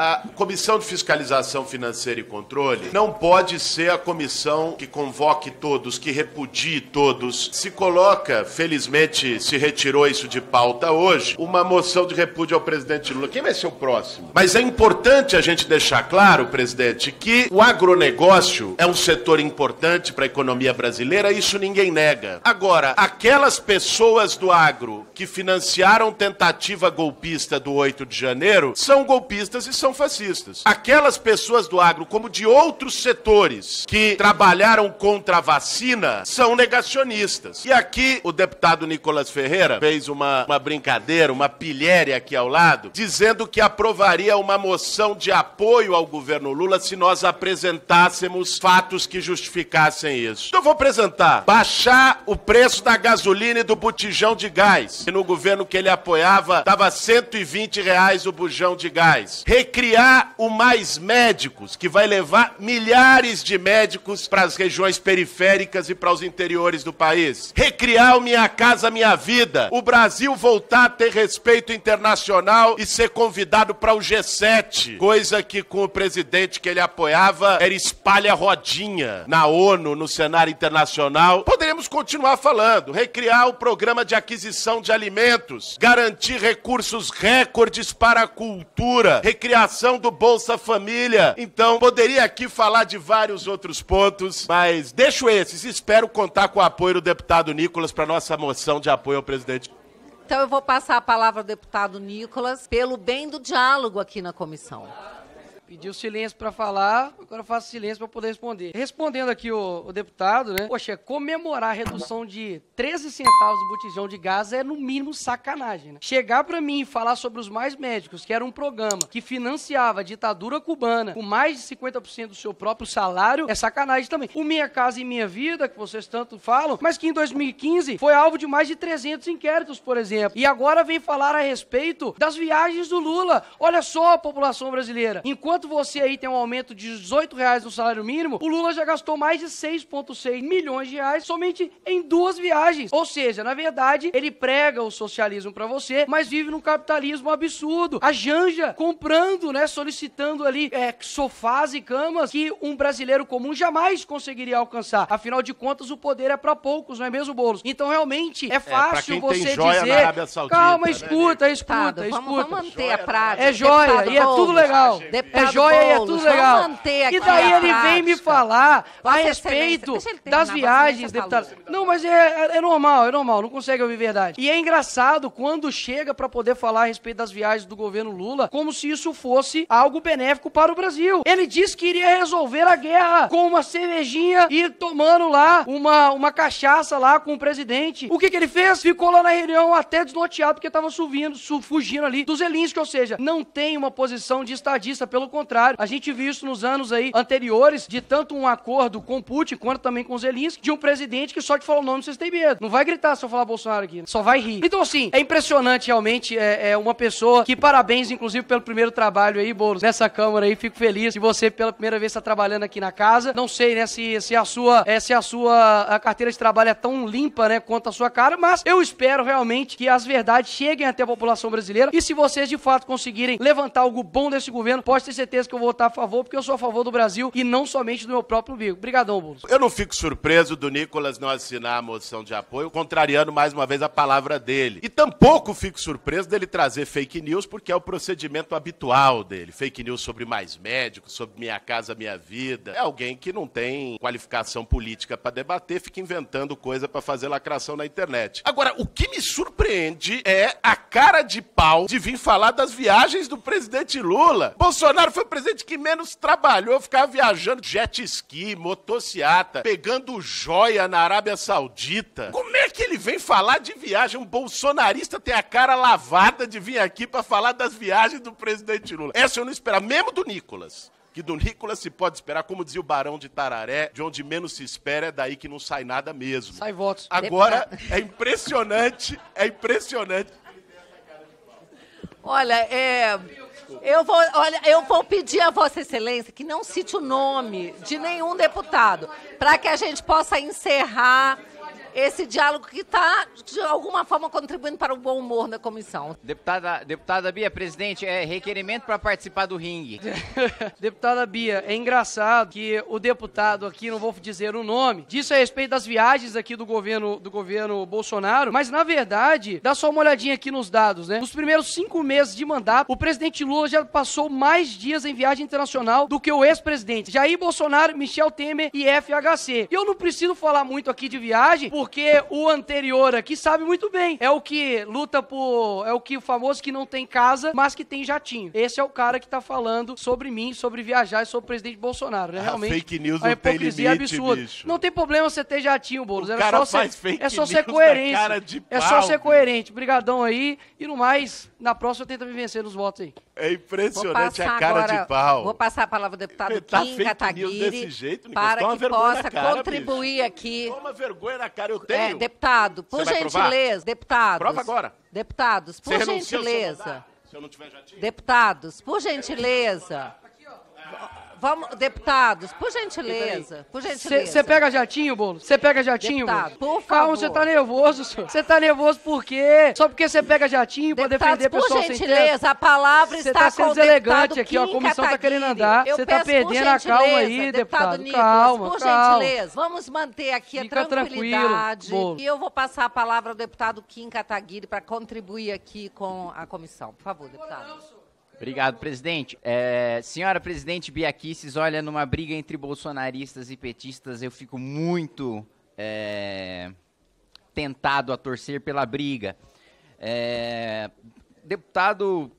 A Comissão de Fiscalização Financeira e Controle não pode ser a comissão que convoque todos, que repudie todos. Se coloca, felizmente se retirou isso de pauta hoje, uma moção de repúdio ao presidente Lula. Quem vai ser o próximo? Mas é importante a gente deixar claro, presidente, que o agronegócio é um setor importante para a economia brasileira, isso ninguém nega. Agora, aquelas pessoas do agro que financiaram tentativa golpista do 8 de janeiro são golpistas e são são fascistas. Aquelas pessoas do agro, como de outros setores que trabalharam contra a vacina, são negacionistas. E aqui o deputado Nicolas Ferreira fez uma, uma brincadeira, uma pilhéria aqui ao lado, dizendo que aprovaria uma moção de apoio ao governo Lula se nós apresentássemos fatos que justificassem isso. Então eu vou apresentar. Baixar o preço da gasolina e do botijão de gás. E no governo que ele apoiava, estava 120 reais o bujão de gás. Requer criar o Mais Médicos, que vai levar milhares de médicos para as regiões periféricas e para os interiores do país. Recriar o Minha Casa Minha Vida. O Brasil voltar a ter respeito internacional e ser convidado para o G7, coisa que com o presidente que ele apoiava era espalha-rodinha na ONU, no cenário internacional. Poderíamos continuar falando. Recriar o programa de aquisição de alimentos, garantir recursos recordes para a cultura, recriar ação do Bolsa Família. Então, poderia aqui falar de vários outros pontos, mas deixo esses. Espero contar com o apoio do deputado Nicolas para nossa moção de apoio ao presidente. Então, eu vou passar a palavra ao deputado Nicolas pelo bem do diálogo aqui na comissão. Pediu silêncio para falar, agora faço silêncio para poder responder. Respondendo aqui o, o, deputado, né? Poxa, comemorar a redução de 13 centavos do botijão de gás é no mínimo sacanagem, né? Chegar para mim e falar sobre os mais médicos, que era um programa que financiava a ditadura cubana com mais de 50% do seu próprio salário, é sacanagem também. O Minha Casa e Minha Vida, que vocês tanto falam, mas que em 2015 foi alvo de mais de 300 inquéritos, por exemplo. E agora vem falar a respeito das viagens do Lula. Olha só a população brasileira. Enquanto Enquanto você aí tem um aumento de 18 reais no salário mínimo, o Lula já gastou mais de 6,6 milhões de reais somente em duas viagens. Ou seja, na verdade, ele prega o socialismo para você, mas vive num capitalismo absurdo. A Janja comprando, né, solicitando ali é, sofás e camas que um brasileiro comum jamais conseguiria alcançar. Afinal de contas, o poder é para poucos, não é mesmo, Bolos? Então, realmente, é, é fácil é, você dizer... Saudita, Calma, escuta, né? escuta, escuta, tá, escuta. Vamos, vamos manter joia a prática. É joia, tá e é tudo legal. Deputado, é joia é e é tudo legal. E daí ele vem me falar a respeito das viagens, deputado. Não, mas é, é, é normal, é normal, não consegue ouvir verdade. E é engraçado quando chega para poder falar a respeito das viagens do governo Lula, como se isso fosse algo benéfico para o Brasil. Ele disse que iria resolver a guerra com uma cervejinha e tomando lá uma, uma cachaça lá com o presidente. O que, que ele fez? Ficou lá na reunião até desnorteado porque estava subindo, su, fugindo ali do que ou seja, não tem uma posição de estadista, pelo contrário contrário, a gente viu isso nos anos aí anteriores, de tanto um acordo com Putin quanto também com Zelinski, de um presidente que só de falar o nome vocês têm medo. Não vai gritar se eu falar Bolsonaro aqui, só vai rir. Então, assim, é impressionante realmente. É, é, uma pessoa que parabéns, inclusive, pelo primeiro trabalho aí, Boulos, nessa Câmara aí. Fico feliz que você pela primeira vez está trabalhando aqui na casa. Não sei, né, se, se a sua, é, se a sua a carteira de trabalho é tão limpa, né, quanto a sua cara, mas eu espero realmente que as verdades cheguem até a população brasileira e se vocês de fato conseguirem levantar algo bom desse governo, pode ter certeza certeza que eu vou votar a favor, porque eu sou a favor do Brasil e não somente do meu próprio umbigo. Obrigadão, Boulos. Eu não fico surpreso do Nicolas não assinar a moção de apoio, contrariando mais uma vez a palavra dele. E tampouco fico surpreso dele trazer fake news, porque é o procedimento habitual dele. Fake news sobre mais médicos, sobre minha casa, minha vida. É alguém que não tem qualificação política para debater, fica inventando coisa para fazer lacração na internet. Agora, o que me surpreende é a cara de pau de vir falar das viagens do presidente Lula. Bolsonaro Bolsonaro foi o presidente que menos trabalhou, ficava viajando jet ski, motociata, pegando joia na Arábia Saudita. Como é que ele vem falar de viagem? Um bolsonarista tem a cara lavada de vir aqui para falar das viagens do presidente Lula. Essa eu não esperava, mesmo do Nicolas que do Nicolas se pode esperar, como dizia o Barão de Tararé, de onde menos se espera é daí que não sai nada mesmo. Sai votos. Agora, é impressionante, é impressionante Olha, é, eu vou, olha, eu vou pedir a Vossa Excelência que não cite o nome de nenhum deputado, para que a gente possa encerrar esse diálogo que está, de alguma forma, contribuindo para o bom humor da comissão. Deputada, deputada Bia, presidente, é requerimento para participar do ringue. deputada Bia, é engraçado que o deputado aqui, não vou dizer o nome, disse a respeito das viagens aqui do governo, do governo Bolsonaro, mas na verdade, dá só uma olhadinha aqui nos dados, né? Nos primeiros cinco meses de mandato, o presidente Lula já passou mais dias em viagem internacional do que o ex-presidente Jair Bolsonaro, Michel Temer e FHC. Eu não preciso falar muito aqui de viagem, porque porque o anterior aqui sabe muito bem. É o que luta por. É o que o famoso que não tem casa, mas que tem jatinho. Esse é o cara que tá falando sobre mim, sobre viajar e sobre o presidente Bolsonaro, né? Ah, Realmente. A fake news a hipocrisia limite, é absurda. Bicho. Não tem problema você ter jatinho, Boulos. O Era é cara só faz ser, fake é só ser coerente. É só ser coerente. Brigadão aí. E no mais, na próxima tenta me vencer nos votos aí. É impressionante é a cara agora, de pau. Vou passar a palavra ao deputado Inventar Kim Kataguiri desse jeito, Nicolas, para que possa cara, contribuir bicho. aqui. Toma vergonha na cara, eu é, tenho. É, deputado, por gentileza, deputados. Prova agora. Deputados, por gentileza. Se eu não tiver jatinho. Deputados, por gentileza. Vamos, deputados, por gentileza, por gentileza. Você pega jatinho, bolo? Você pega jatinho? Deputado, bolo? por favor. Calma, você tá nervoso, senhor. Você tá nervoso por quê? Só porque você pega jatinho deputados, pra defender por pessoal sem Por gentileza, a palavra está tá sendo deselegante aqui, ó, a comissão Kataguiri. tá querendo andar. Você tá perdendo a calma aí, deputado. deputado Nicolas, calma, por calma. gentileza, vamos manter aqui Fica a tranquilidade. E eu vou passar a palavra ao deputado Kim Kataguiri para contribuir aqui com a comissão. Por favor, deputado. Obrigado, presidente. É, senhora presidente Biaquices, olha, numa briga entre bolsonaristas e petistas, eu fico muito é, tentado a torcer pela briga. É, deputado,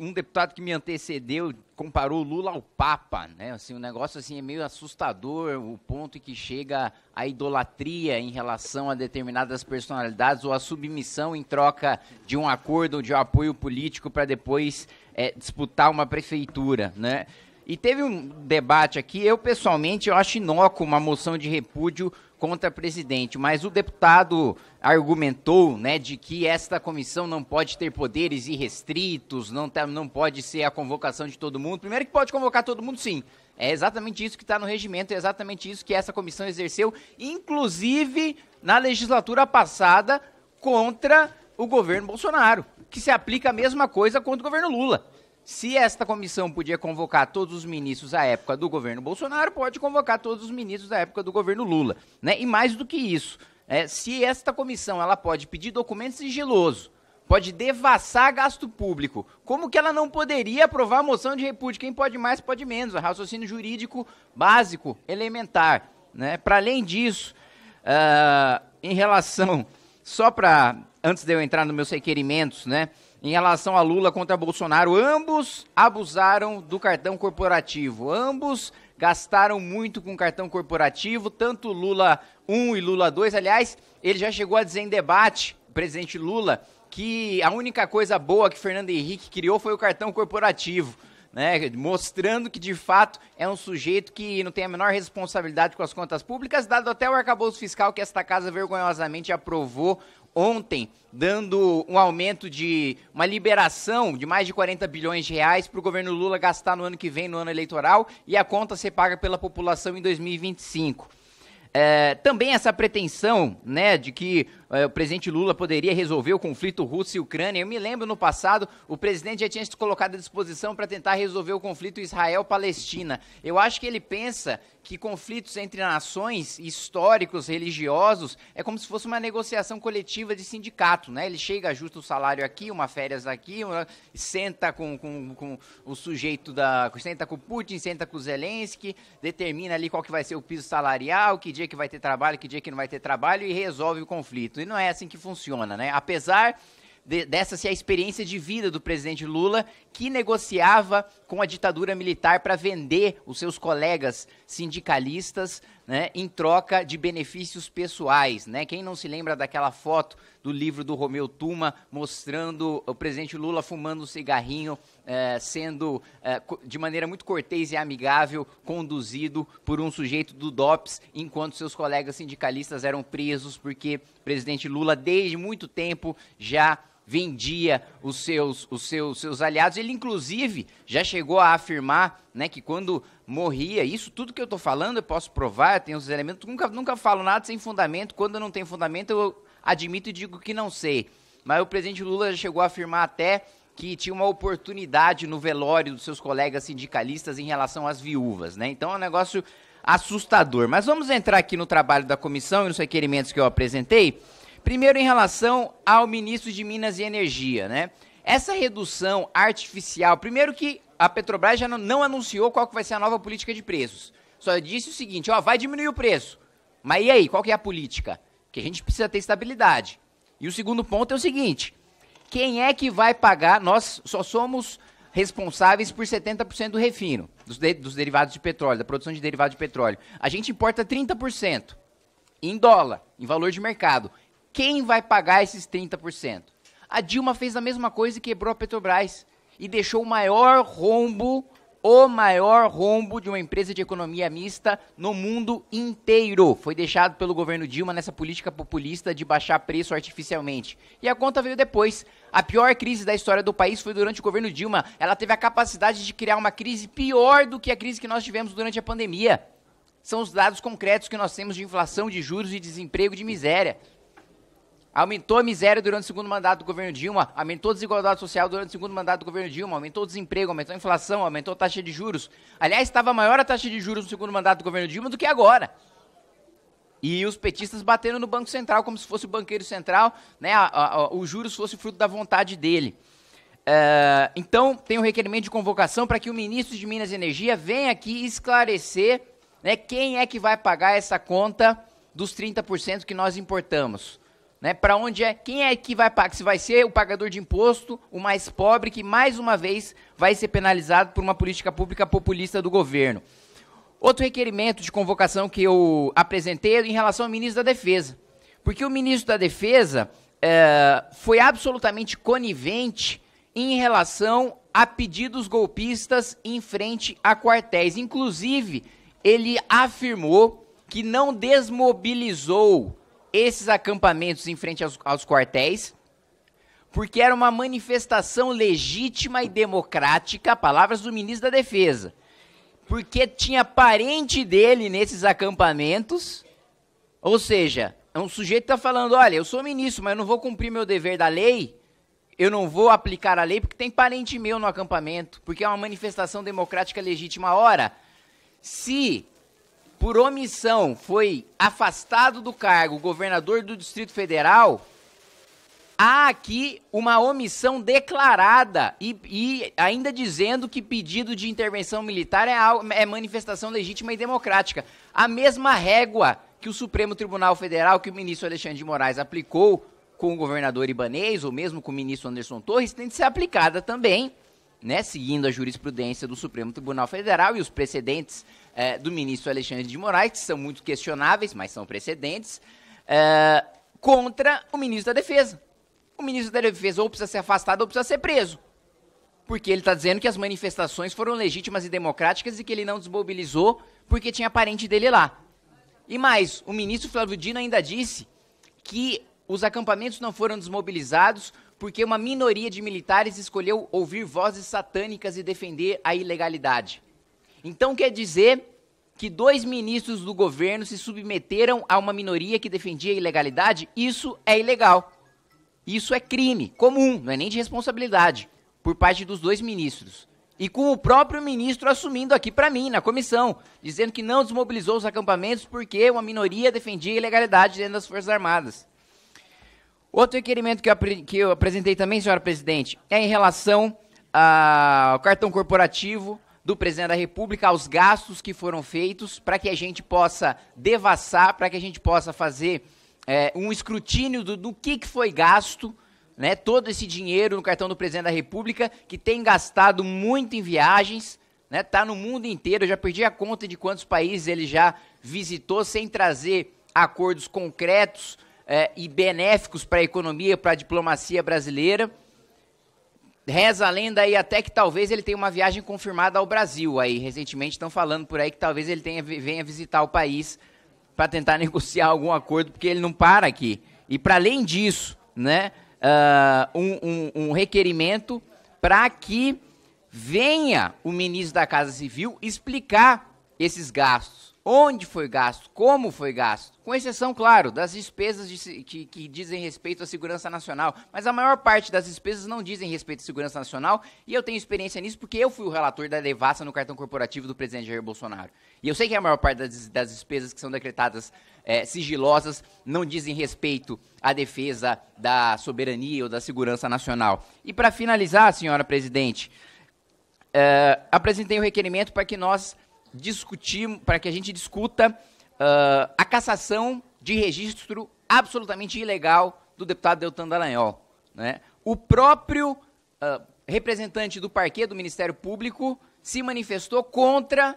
um deputado que me antecedeu comparou Lula ao Papa, né? Assim, o um negócio assim é meio assustador, o ponto em que chega a idolatria em relação a determinadas personalidades ou a submissão em troca de um acordo ou de um apoio político para depois é, disputar uma prefeitura, né? E teve um debate aqui, eu pessoalmente eu acho inócuo uma moção de repúdio contra presidente, mas o deputado argumentou, né, de que esta comissão não pode ter poderes irrestritos, não, tá, não pode ser a convocação de todo mundo. Primeiro que pode convocar todo mundo, sim. É exatamente isso que está no regimento, é exatamente isso que essa comissão exerceu, inclusive na legislatura passada contra o governo Bolsonaro, que se aplica a mesma coisa contra o governo Lula. Se esta comissão podia convocar todos os ministros à época do governo Bolsonaro, pode convocar todos os ministros da época do governo Lula. Né? E mais do que isso, é, se esta comissão ela pode pedir documentos sigiloso, pode devassar gasto público, como que ela não poderia aprovar a moção de repúdio? Quem pode mais, pode menos. Raciocínio jurídico básico, elementar. Né? Para além disso, uh, em relação só para, antes de eu entrar nos meus requerimentos, né? Em relação a Lula contra Bolsonaro, ambos abusaram do cartão corporativo. Ambos gastaram muito com cartão corporativo, tanto Lula 1 e Lula 2. Aliás, ele já chegou a dizer em debate, presidente Lula, que a única coisa boa que Fernando Henrique criou foi o cartão corporativo né, mostrando que de fato é um sujeito que não tem a menor responsabilidade com as contas públicas, dado até o arcabouço fiscal que esta casa vergonhosamente aprovou ontem, dando um aumento de uma liberação de mais de 40 bilhões de reais para o governo Lula gastar no ano que vem, no ano eleitoral, e a conta ser paga pela população em 2025. É, também essa pretensão né, de que é, o presidente Lula poderia resolver o conflito russo e Ucrânia. Eu me lembro no passado, o presidente já tinha se colocado à disposição para tentar resolver o conflito Israel-Palestina. Eu acho que ele pensa que conflitos entre nações, históricos, religiosos, é como se fosse uma negociação coletiva de sindicato. Né? Ele chega, ajusta o salário aqui, uma férias aqui, uma, senta com, com, com o sujeito da. senta com Putin, senta com Zelensky, determina ali qual que vai ser o piso salarial, que dia dia que vai ter trabalho, que dia que não vai ter trabalho e resolve o conflito. E não é assim que funciona, né? Apesar de, dessa ser a experiência de vida do presidente Lula, que negociava com a ditadura militar para vender os seus colegas sindicalistas né, em troca de benefícios pessoais. Né? Quem não se lembra daquela foto do livro do Romeu Tuma mostrando o presidente Lula fumando um cigarrinho, eh, sendo eh, de maneira muito cortês e amigável conduzido por um sujeito do DOPS, enquanto seus colegas sindicalistas eram presos, porque o presidente Lula, desde muito tempo, já vendia os seus, os seus, seus aliados. Ele, inclusive, já chegou a afirmar né, que quando morria, isso tudo que eu estou falando, eu posso provar, eu tenho os elementos, nunca, nunca falo nada sem fundamento. Quando não tem fundamento, eu admito e digo que não sei. Mas o presidente Lula já chegou a afirmar até que tinha uma oportunidade no velório dos seus colegas sindicalistas em relação às viúvas, né? Então é um negócio assustador. Mas vamos entrar aqui no trabalho da comissão e nos requerimentos que eu apresentei. Primeiro, em relação ao ministro de Minas e Energia, né? Essa redução artificial, primeiro que a Petrobras já não anunciou qual que vai ser a nova política de preços. Só disse o seguinte, ó, vai diminuir o preço. Mas e aí, qual que é a política? Que a gente precisa ter estabilidade. E o segundo ponto é o seguinte, quem é que vai pagar? Nós só somos responsáveis por 70% do refino, dos, de, dos derivados de petróleo, da produção de derivados de petróleo. A gente importa 30% em dólar, em valor de mercado. Quem vai pagar esses 30%? A Dilma fez a mesma coisa e quebrou a Petrobras e deixou o maior rombo, o maior rombo de uma empresa de economia mista no mundo inteiro. Foi deixado pelo governo Dilma nessa política populista de baixar preço artificialmente. E a conta veio depois. A pior crise da história do país foi durante o governo Dilma. Ela teve a capacidade de criar uma crise pior do que a crise que nós tivemos durante a pandemia. São os dados concretos que nós temos de inflação, de juros, de desemprego, de miséria. Aumentou a miséria durante o segundo mandato do governo Dilma, aumentou a desigualdade social durante o segundo mandato do governo Dilma, aumentou o desemprego, aumentou a inflação, aumentou a taxa de juros. Aliás, estava maior a taxa de juros no segundo mandato do governo Dilma do que agora. E os petistas batendo no Banco Central como se fosse o banqueiro central, né? A, a, a, os juros fosse fruto da vontade dele. Uh, então, tem um requerimento de convocação para que o ministro de Minas e Energia venha aqui esclarecer né, quem é que vai pagar essa conta dos 30% que nós importamos né? Para onde é? Quem é que vai pagar? Se vai ser o pagador de imposto, o mais pobre que mais uma vez vai ser penalizado por uma política pública populista do governo. Outro requerimento de convocação que eu apresentei é em relação ao ministro da Defesa. Porque o ministro da Defesa é, foi absolutamente conivente em relação a pedidos golpistas em frente a quartéis. Inclusive, ele afirmou que não desmobilizou esses acampamentos em frente aos, aos quartéis, porque era uma manifestação legítima e democrática, palavras do ministro da Defesa. Porque tinha parente dele nesses acampamentos, ou seja, é um sujeito que está falando: olha, eu sou ministro, mas eu não vou cumprir meu dever da lei, eu não vou aplicar a lei porque tem parente meu no acampamento, porque é uma manifestação democrática legítima. Ora, se por omissão, foi afastado do cargo governador do Distrito Federal, há aqui uma omissão declarada e, e, ainda dizendo que pedido de intervenção militar é, é, manifestação legítima e democrática. A mesma régua que o Supremo Tribunal Federal, que o ministro Alexandre de Moraes aplicou com o governador Ibanês, ou mesmo com o ministro Anderson Torres, tem de ser aplicada também, né, seguindo a jurisprudência do Supremo Tribunal Federal e os precedentes é, do ministro Alexandre de Moraes, que são muito questionáveis, mas são precedentes, é, contra o ministro da Defesa. O ministro da Defesa ou precisa ser afastado ou precisa ser preso. Porque ele está dizendo que as manifestações foram legítimas e democráticas e que ele não desmobilizou porque tinha parente dele lá. E mais, o ministro Flávio Dino ainda disse que os acampamentos não foram desmobilizados porque uma minoria de militares escolheu ouvir vozes satânicas e defender a ilegalidade. Então quer dizer que dois ministros do governo se submeteram a uma minoria que defendia a ilegalidade? Isso é ilegal. Isso é crime comum, não é nem de responsabilidade por parte dos dois ministros. E com o próprio ministro assumindo aqui para mim, na comissão, dizendo que não desmobilizou os acampamentos porque uma minoria defendia a ilegalidade dentro das Forças Armadas. Outro requerimento que eu, que eu apresentei também, senhora presidente, é em relação ao cartão corporativo, do presidente da República aos gastos que foram feitos para que a gente possa devassar, para que a gente possa fazer é, um escrutínio do, do que, que foi gasto, né? Todo esse dinheiro no cartão do presidente da República que tem gastado muito em viagens, né? Tá no mundo inteiro, eu já perdi a conta de quantos países ele já visitou sem trazer acordos concretos é, e benéficos para a economia, para a diplomacia brasileira. Reza a lenda aí até que talvez ele tenha uma viagem confirmada ao Brasil. Aí recentemente estão falando por aí que talvez ele tenha, venha visitar o país para tentar negociar algum acordo, porque ele não para aqui. E para além disso, né, uh, um, um, um requerimento para que venha o ministro da Casa Civil explicar esses gastos onde foi gasto, como foi gasto, com exceção, claro, das despesas de, que, que, dizem respeito à segurança nacional. Mas a maior parte das despesas não dizem respeito à segurança nacional, e eu tenho experiência nisso porque eu fui o relator da devassa no cartão corporativo do presidente Jair Bolsonaro. E eu sei que a maior parte das, das despesas que são decretadas é, sigilosas não dizem respeito à defesa da soberania ou da segurança nacional. E para finalizar, senhora presidente, é, apresentei o um requerimento para que nós discutir, para que a gente discuta uh, a cassação de registro absolutamente ilegal do deputado Deltan Dallagnol. Né? O próprio uh, representante do parquê do Ministério Público se manifestou contra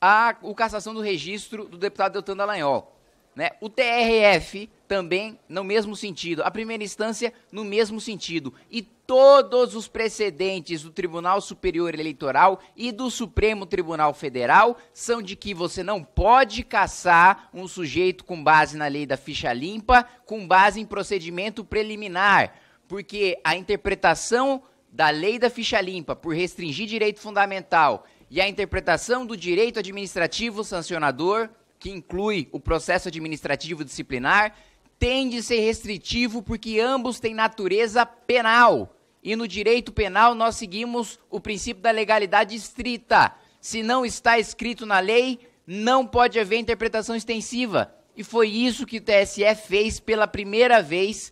a, a cassação do registro do deputado Deltan Dallagnol. Né? O TRF também no mesmo sentido, a primeira instância no mesmo sentido. E todos os precedentes do Tribunal Superior Eleitoral e do Supremo Tribunal Federal são de que você não pode caçar um sujeito com base na lei da ficha limpa, com base em procedimento preliminar, porque a interpretação da lei da ficha limpa por restringir direito fundamental e a interpretação do direito administrativo sancionador que inclui o processo administrativo disciplinar, tem de ser restritivo porque ambos têm natureza penal. E no direito penal nós seguimos o princípio da legalidade estrita. Se não está escrito na lei, não pode haver interpretação extensiva. E foi isso que o TSE fez pela primeira vez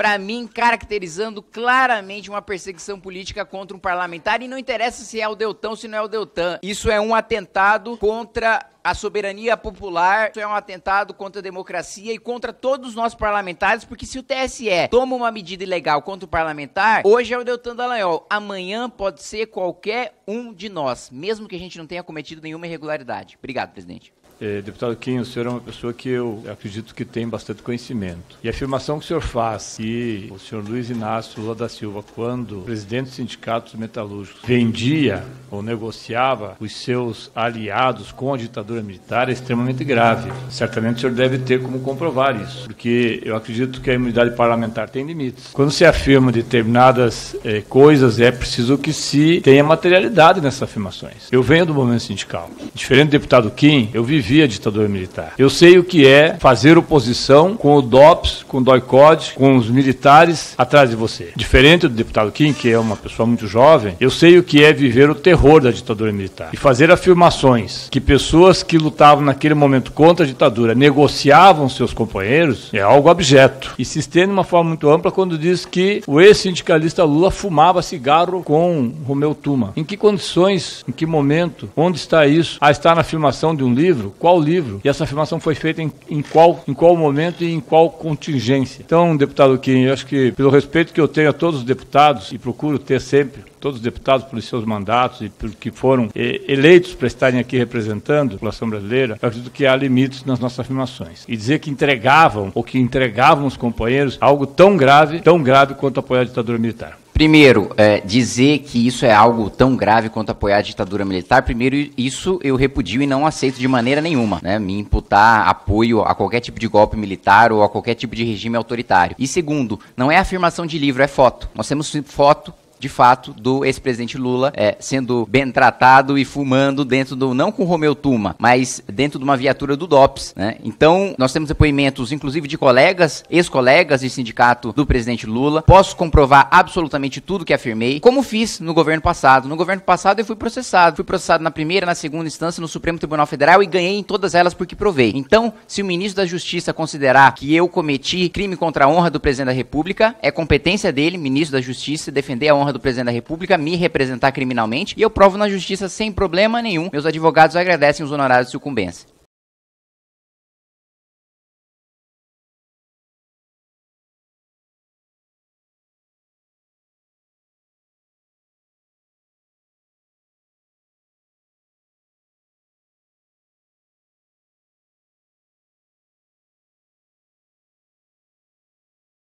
para mim, caracterizando claramente uma perseguição política contra um parlamentar. E não interessa se é o Deltão ou se não é o Deltan. Isso é um atentado contra a soberania popular, isso é um atentado contra a democracia e contra todos nós parlamentares, porque se o TSE toma uma medida ilegal contra o parlamentar, hoje é o Deltan Dallagnol, amanhã pode ser qualquer um de nós, mesmo que a gente não tenha cometido nenhuma irregularidade. Obrigado, presidente. É, deputado Kim, o senhor é uma pessoa que eu acredito que tem bastante conhecimento. E a afirmação que o senhor faz que o senhor Luiz Inácio Lula da Silva, quando presidente do Sindicato dos Metalúrgicos, vendia ou negociava os seus aliados com a ditadura militar é extremamente grave. Certamente o senhor deve ter como comprovar isso, porque eu acredito que a imunidade parlamentar tem limites. Quando se afirma determinadas é, coisas, é preciso que se tenha materialidade nessas afirmações. Eu venho do movimento sindical. Diferente do deputado Kim, eu vivi vivi a ditadura militar. Eu sei o que é fazer oposição com o DOPS, com o DOICOD, com os militares atrás de você. Diferente do deputado Kim, que é uma pessoa muito jovem, eu sei o que é viver o terror da ditadura militar e fazer afirmações que pessoas que lutavam naquele momento contra a ditadura negociavam seus companheiros é algo abjeto e se estende de uma forma muito ampla quando diz que o ex-sindicalista Lula fumava cigarro com Romeu Tuma. Em que condições, em que momento, onde está isso? A ah, estar na afirmação de um livro qual livro, e essa afirmação foi feita em, em, qual, em qual momento e em qual contingência. Então, deputado Kim, eu acho que pelo respeito que eu tenho a todos os deputados, e procuro ter sempre, todos os deputados pelos seus mandatos e pelo que foram eleitos para estarem aqui representando a população brasileira, eu acredito que há limites nas nossas afirmações. E dizer que entregavam ou que entregavam os companheiros algo tão grave, tão grave quanto apoiar a ditadura militar. Primeiro, é, dizer que isso é algo tão grave quanto apoiar a ditadura militar, primeiro, isso eu repudio e não aceito de maneira nenhuma, né? Me imputar apoio a qualquer tipo de golpe militar ou a qualquer tipo de regime autoritário. E segundo, não é afirmação de livro, é foto. Nós temos foto de fato, do ex-presidente Lula é, sendo bem tratado e fumando dentro do, não com Romeu Tuma, mas dentro de uma viatura do DOPS, né? Então, nós temos depoimentos, inclusive de colegas, ex-colegas de sindicato do presidente Lula. Posso comprovar absolutamente tudo que afirmei, como fiz no governo passado. No governo passado eu fui processado. Fui processado na primeira, na segunda instância, no Supremo Tribunal Federal e ganhei em todas elas porque provei. Então, se o ministro da Justiça considerar que eu cometi crime contra a honra do presidente da República, é competência dele, ministro da Justiça, defender a honra honra do presidente da República me representar criminalmente e eu provo na justiça sem problema nenhum. Meus advogados agradecem os honorários de sucumbência.